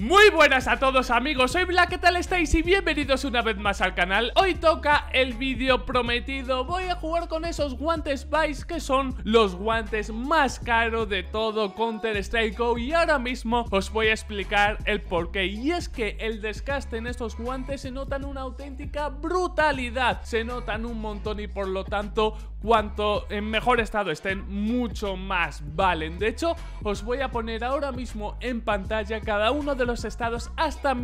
Muy buenas a todos amigos, soy Black, ¿qué tal estáis? Y bienvenidos una vez más al canal Hoy toca el vídeo prometido Voy a jugar con esos guantes Vice Que son los guantes más caros de todo Counter Strike Y ahora mismo os voy a explicar el porqué Y es que el desgaste en estos guantes se notan una auténtica brutalidad Se notan un montón y por lo tanto Cuanto en mejor estado estén, mucho más valen De hecho, os voy a poner ahora mismo en pantalla cada uno de los estados hasta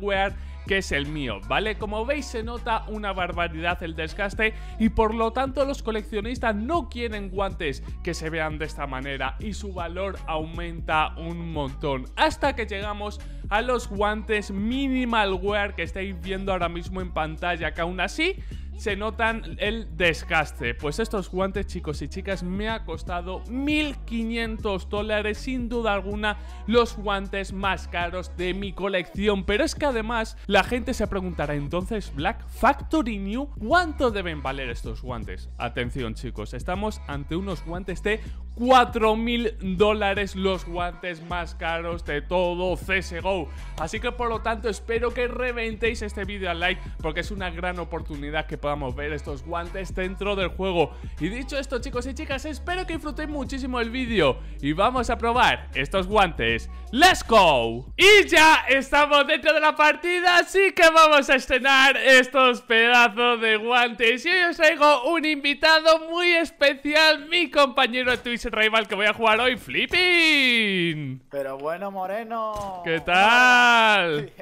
wear que es el mío, ¿vale? Como veis se nota una barbaridad el desgaste y por lo tanto los coleccionistas no quieren guantes que se vean de esta manera y su valor aumenta un montón hasta que llegamos a los guantes wear que estáis viendo ahora mismo en pantalla que aún así se notan el desgaste. Pues estos guantes, chicos y chicas, me ha costado 1.500 dólares, sin duda alguna, los guantes más caros de mi colección. Pero es que además la gente se preguntará entonces, Black Factory New, ¿cuánto deben valer estos guantes? Atención chicos, estamos ante unos guantes de 4 mil dólares los guantes más caros de todo CSGO. Así que por lo tanto espero que reventéis este vídeo al like porque es una gran oportunidad que podamos ver estos guantes dentro del juego. Y dicho esto chicos y chicas, espero que disfrutéis muchísimo el vídeo y vamos a probar estos guantes. ¡Let's go! Y ya estamos dentro de la partida, así que vamos a estrenar estos pedazos de guantes. Y hoy os traigo un invitado muy especial, mi compañero Twitch rival que voy a jugar hoy, Flipping. Pero bueno, Moreno. ¿Qué tal?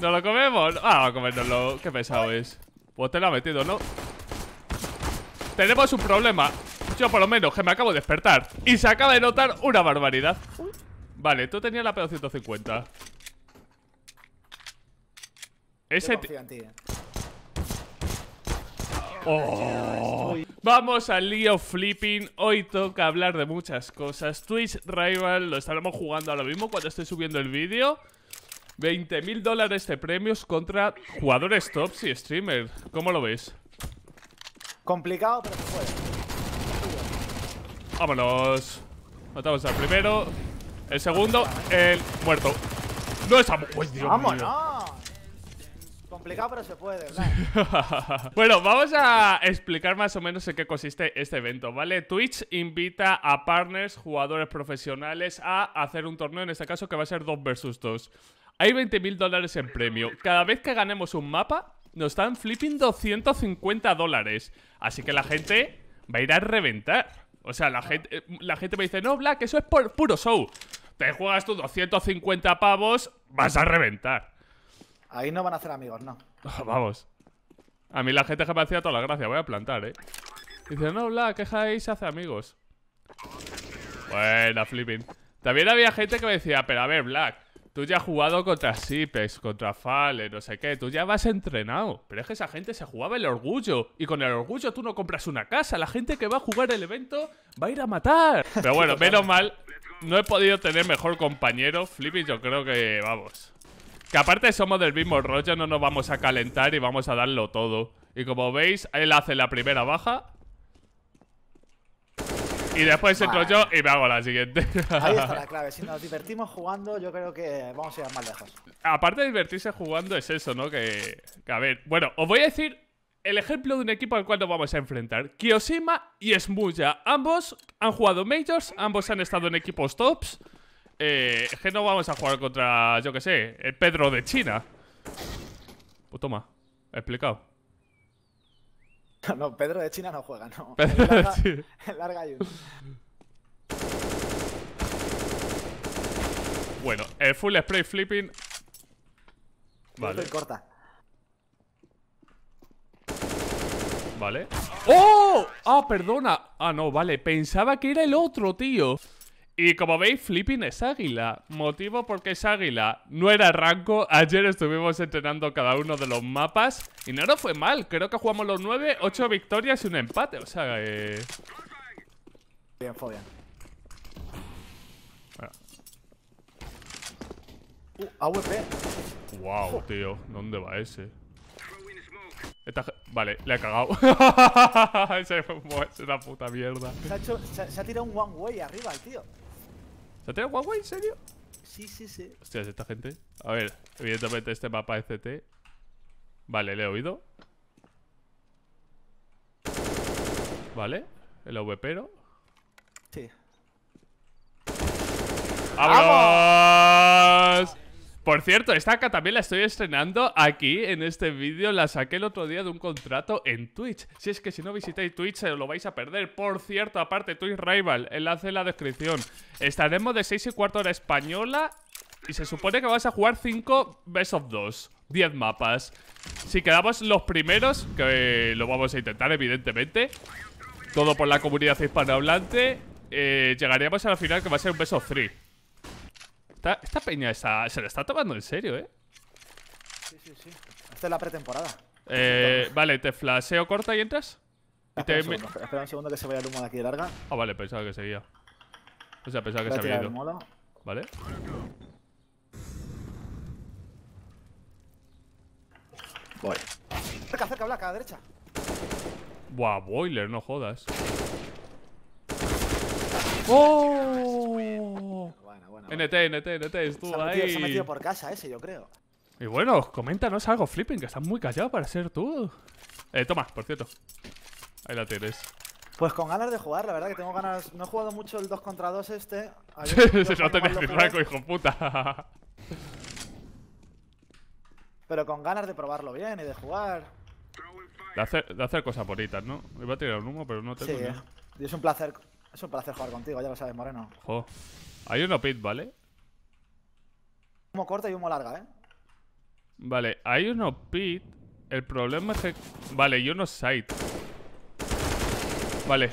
¿No lo comemos? Ah, a comérnoslo. Qué pesado es. Pues te lo ha metido, ¿no? Tenemos un problema. Yo por lo menos, que me acabo de despertar. Y se acaba de notar una barbaridad. Vale, tú tenías la pedo 150. Ese... Eh. Oh. Vamos al lío flipping. Hoy toca hablar de muchas cosas. Twitch Rival lo estaremos jugando ahora mismo cuando estoy subiendo el vídeo. 20.000 dólares de premios contra jugadores tops y streamers. ¿Cómo lo ves? Complicado, pero se puede. Vámonos. Matamos al primero. El segundo. El muerto. No estamos. Vámonos pero se puede, bueno, vamos a explicar más o menos en qué consiste este evento, ¿vale? Twitch invita a partners, jugadores profesionales, a hacer un torneo, en este caso que va a ser 2 versus 2. Hay 20.000 dólares en premio. Cada vez que ganemos un mapa, nos están flipping 250 dólares. Así que la gente va a ir a reventar. O sea, la gente, la gente me dice, no, Black, eso es por puro show. Te juegas tus 250 pavos, vas a reventar. Ahí no van a hacer amigos, no. Vamos. A mí la gente que me hacía toda la gracia, voy a plantar, eh. Dice, no, Black, queja ahí se hace amigos. Buena, flipping. También había gente que me decía, pero a ver, Black, tú ya has jugado contra Sipes, contra Fale, no sé qué, tú ya vas entrenado. Pero es que esa gente se jugaba el orgullo. Y con el orgullo tú no compras una casa. La gente que va a jugar el evento va a ir a matar. Pero bueno, menos mal, no he podido tener mejor compañero. Flipping, yo creo que, vamos, que aparte somos del mismo rollo, no nos vamos a calentar y vamos a darlo todo. Y como veis, él hace la primera baja. Y después entro vale. yo y me hago la siguiente. Ahí está la clave. Si nos divertimos jugando, yo creo que vamos a ir más lejos. Aparte de divertirse jugando, es eso, ¿no? Que, que a ver. Bueno, os voy a decir el ejemplo de un equipo al cual nos vamos a enfrentar. Kioshima y Smuya. Ambos han jugado Majors, ambos han estado en equipos tops. Eh, es que no vamos a jugar contra, yo que sé, el Pedro de China. Pues toma, explicado. No, Pedro de China no juega, no. Pedro de China. El larga Bueno, el full spray flipping. Vale. corta. Vale. ¡Oh! Ah, perdona. Ah, no, vale. Pensaba que era el otro, tío. Y como veis, Flipping es águila. Motivo porque es águila. No era rango. Ayer estuvimos entrenando cada uno de los mapas. Y no nos fue mal. Creo que jugamos los 9, 8 victorias y un empate. O sea, eh... Bien, fue bien Uh, AWP. Wow, tío. ¿Dónde va ese? Vale, le ha cagado. es una puta mierda. Se ha, tirado un one way arriba tío. ¿Está Huawei? ¿En serio? Sí, sí, sí. Hostias, esta gente. A ver, evidentemente este mapa CT Vale, le he oído. Vale, el ¿no? Sí. ¡Vámonos! Por cierto, esta acá también la estoy estrenando aquí en este vídeo. La saqué el otro día de un contrato en Twitch. Si es que si no visitáis Twitch, se lo vais a perder. Por cierto, aparte, Twitch Rival, enlace en la descripción. Estaremos de 6 y cuarto hora española y se supone que vas a jugar 5 best of 2. 10 mapas. Si quedamos los primeros, que lo vamos a intentar, evidentemente. Todo por la comunidad hispanohablante. Eh, llegaríamos a la final que va a ser un best of 3. Esta, peña se la está tomando en serio, ¿eh? Sí, sí, sí. Esta es la pretemporada. Eh, vale, te flaseo corta y entras. Y espera, te... un segundo, espera, un segundo, que se vaya el humo de aquí de larga. Ah, vale, pensaba que seguía. O sea, pensaba que se había ido. Vale. Voy. Cerca, cerca, Black, a la derecha. Buah, boiler, no jodas. ¡Oh! NT, NT, NT, estuvo ahí. se ha metido por casa ese, yo creo. Y bueno, coméntanos algo, Flipping, que estás muy callado para ser tú. Eh, toma, por cierto. Ahí la tienes. Pues con ganas de jugar, la verdad que tengo ganas. No he jugado mucho el 2 contra 2 este. Se no tenía el rango, hijo puta. Pero con ganas de probarlo bien y de jugar. De hacer, cosas bonitas, ¿no? Iba a tirar un humo, pero no tengo. Sí, eh. es un placer. Es un placer jugar contigo, ya lo sabes, Moreno. Hay uno pit, ¿vale? Humo corta y humo larga, ¿eh? Vale, hay uno pit. El problema es que... Vale, y uno side. Vale,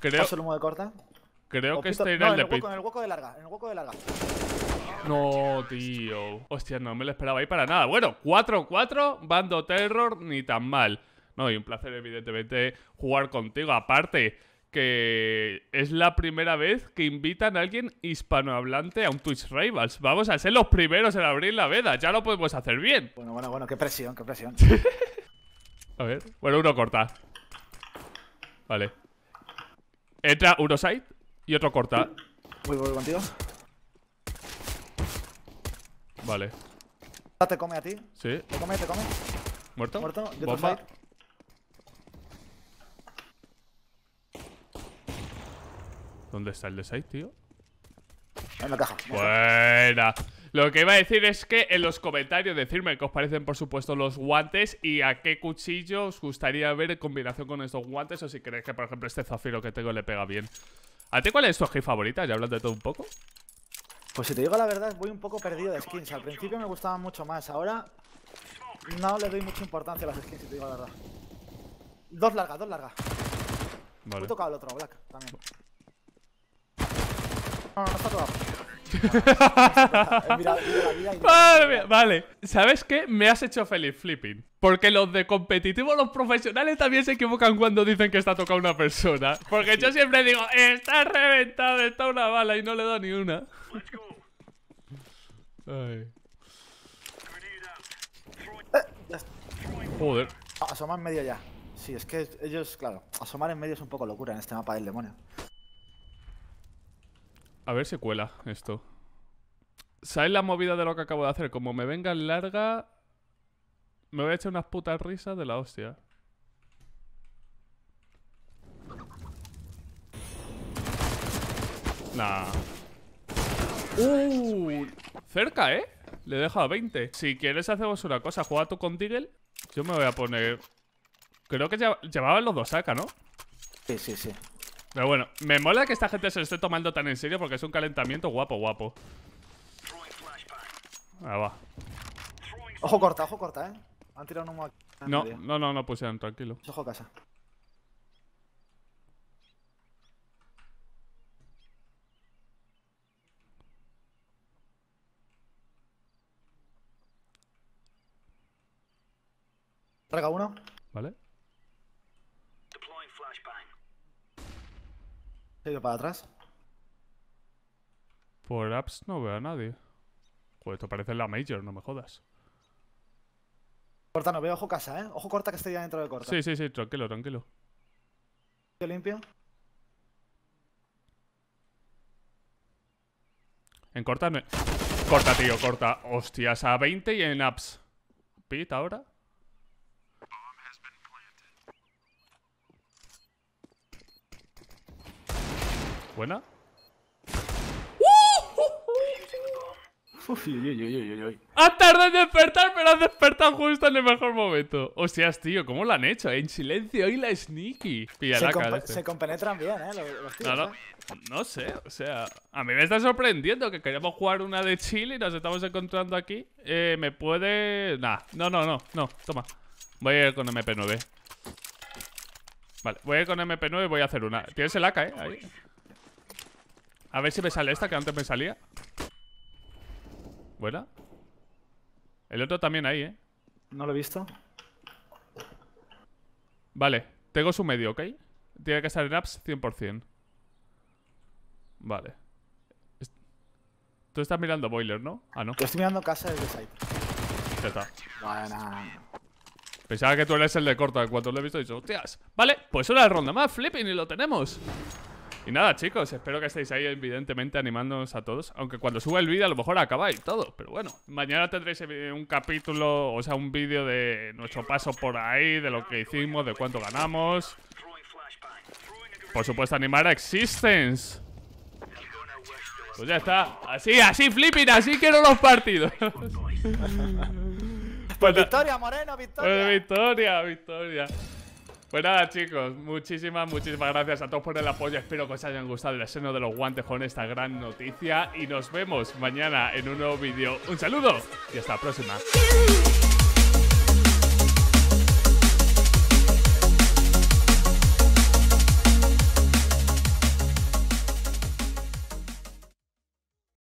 creo... el humo de corta? Creo que este era el de pit. el hueco de larga, en el hueco de larga. No, tío. Hostia, no me lo esperaba ahí para nada. Bueno, 4-4, bando terror, ni tan mal. No, y un placer, evidentemente, jugar contigo. Aparte, que es la primera vez que invitan a alguien hispanohablante a un Twitch Rivals. Vamos a ser los primeros en abrir la veda, ya lo podemos hacer bien. Bueno, bueno, bueno, qué presión, qué presión. a ver, bueno, uno corta. Vale. Entra uno side y otro corta. Voy, voy contigo. Vale. ¿Te come a ti? Sí. ¿Te come, te come? ¿Muerto? ¿Muerto? Yo te Side. ¿Dónde está el de 6, tío? En la caja. Buena. Lo que iba a decir es que en los comentarios decirme qué os parecen, por supuesto, los guantes y a qué cuchillo os gustaría ver en combinación con estos guantes o si creéis que, por ejemplo, este zafiro que tengo le pega bien. ¿A ti cuál es tu skin favorita? Ya hablando de todo un poco. Pues si te digo la verdad, voy un poco perdido de skins. Al principio me gustaban mucho más. Ahora no le doy mucha importancia a las skins, si te digo la verdad. Dos largas, dos largas. Vale. he tocado el otro, Black, también vale, ¿sabes qué? Me has hecho feliz, flipping. Porque los de competitivo, los profesionales también se equivocan cuando dicen que está tocando una persona. Porque yo siempre digo, está reventado, está una bala y no le doy ni una. Ay. Joder. Asomar en medio ya. Sí, es que ellos, claro, asomar en medio es un poco locura en este mapa del demonio. A ver si cuela esto. ¿Sabes la movida de lo que acabo de hacer? Como me venga larga, me voy a echar unas putas risas de la hostia. Nah. Uh, cerca, ¿eh? Le he dejado 20. Si quieres hacemos una cosa, juega tú con TIGEL. Yo me voy a poner... Creo que llevaban los dos saca, ¿no? Sí, sí, sí. Pero bueno, me mola que esta gente se lo esté tomando tan en serio porque es un calentamiento guapo, guapo. Ahí va. Ojo corta, ojo corta, eh. Han tirado un aquí. Ah, no, no, no, no pusieron, tranquilo. Ojo casa. Traga uno. Vale. Se ha ido para atrás. Por apps no veo a nadie. Pues esto parece la Major, no me jodas. Corta, no veo ojo casa, ¿eh? Ojo corta que estoy ya dentro de corta. Sí, sí, sí, tranquilo, tranquilo. Te limpio? En corta no... Corta, tío, corta. Hostias, a 20 y en apps. ¿Pit ahora? ¿Buena? Uf, uy, uy, uy, ha tardado en despertar, pero has despertado justo en el mejor momento. Hostias, tío, ¿cómo lo han hecho? En silencio y la sneaky. Pilla se, se, compenetran bien, ¿eh? Los, no, ¿eh? no, sé, o sea, a mí me está sorprendiendo que queríamos jugar una de Chile y nos estamos encontrando aquí. Eh, me puede... Nah, no, no, no, no, toma. Voy a ir con MP9. Vale, voy a ir con MP9 y voy a hacer una. Tienes el AK, ¿eh? Ahí. A ver si me sale esta que antes me salía. Buena. El otro también ahí, ¿eh? No lo he visto. Vale, tengo su medio, ¿ok? Tiene que estar en apps 100%. Vale. Tú estás mirando boiler, ¿no? Ah, no. Yo estoy mirando casa de site. Ya está. Pensaba que tú eres el de corta. cuanto lo he visto he dicho, hostias. Vale, pues una ronda más, flipping, y lo tenemos. Y nada, chicos, espero que estéis ahí, evidentemente, animándonos a todos. Aunque cuando suba el vídeo, a lo mejor acabáis y todo. Pero bueno, mañana tendréis eh, un capítulo, o sea, un vídeo de nuestro paso por ahí, de lo que hicimos, de cuánto ganamos. Por supuesto, animar a Existence. Pues ya está. Así, así, flipping, así quiero los partidos. Pues pues victoria, Moreno, victoria. Pues victoria, victoria. Pues nada, chicos, muchísimas, muchísimas gracias a todos por el apoyo. Espero que os hayan gustado el seno de los guantes con esta gran noticia. Y nos vemos mañana en un nuevo vídeo. Un saludo y hasta la próxima.